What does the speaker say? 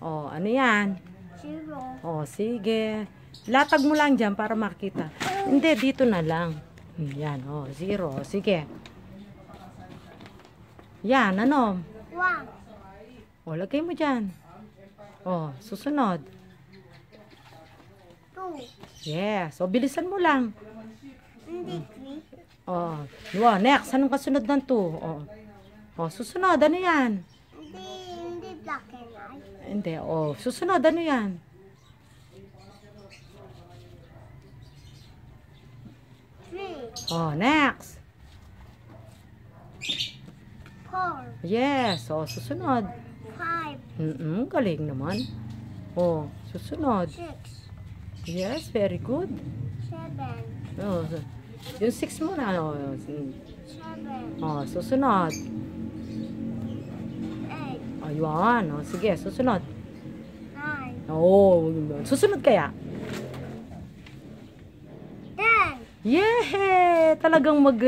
Oh, ano yan? Zero. Oh, sige. Latag mo lang dyan para makita. Hindi, dito na lang. Yan, oh, zero. Sige. Yan, ano? One. Oh, lagay mo dyan. Oh, susunod. Two. Yes. Oh, bilisan mo lang. Hindi, three. Oh, wow, next. Anong kasunod ng two? Oh. oh, susunod. Ano yan? Hindi, oh. Susunod, ano yan? Three. Oh, next. Four. Yes, oh, susunod. Five. Mm-mm, galing naman. Oh, susunod. Six. Yes, very good. Seven. Oh, yung six mo na. Oh, mm. seven. Oh, susunod. Ayun. O, oh, sige, susunod. Nine. Oo. Oh, susunod kaya? Ten. Yeah! Talagang mag-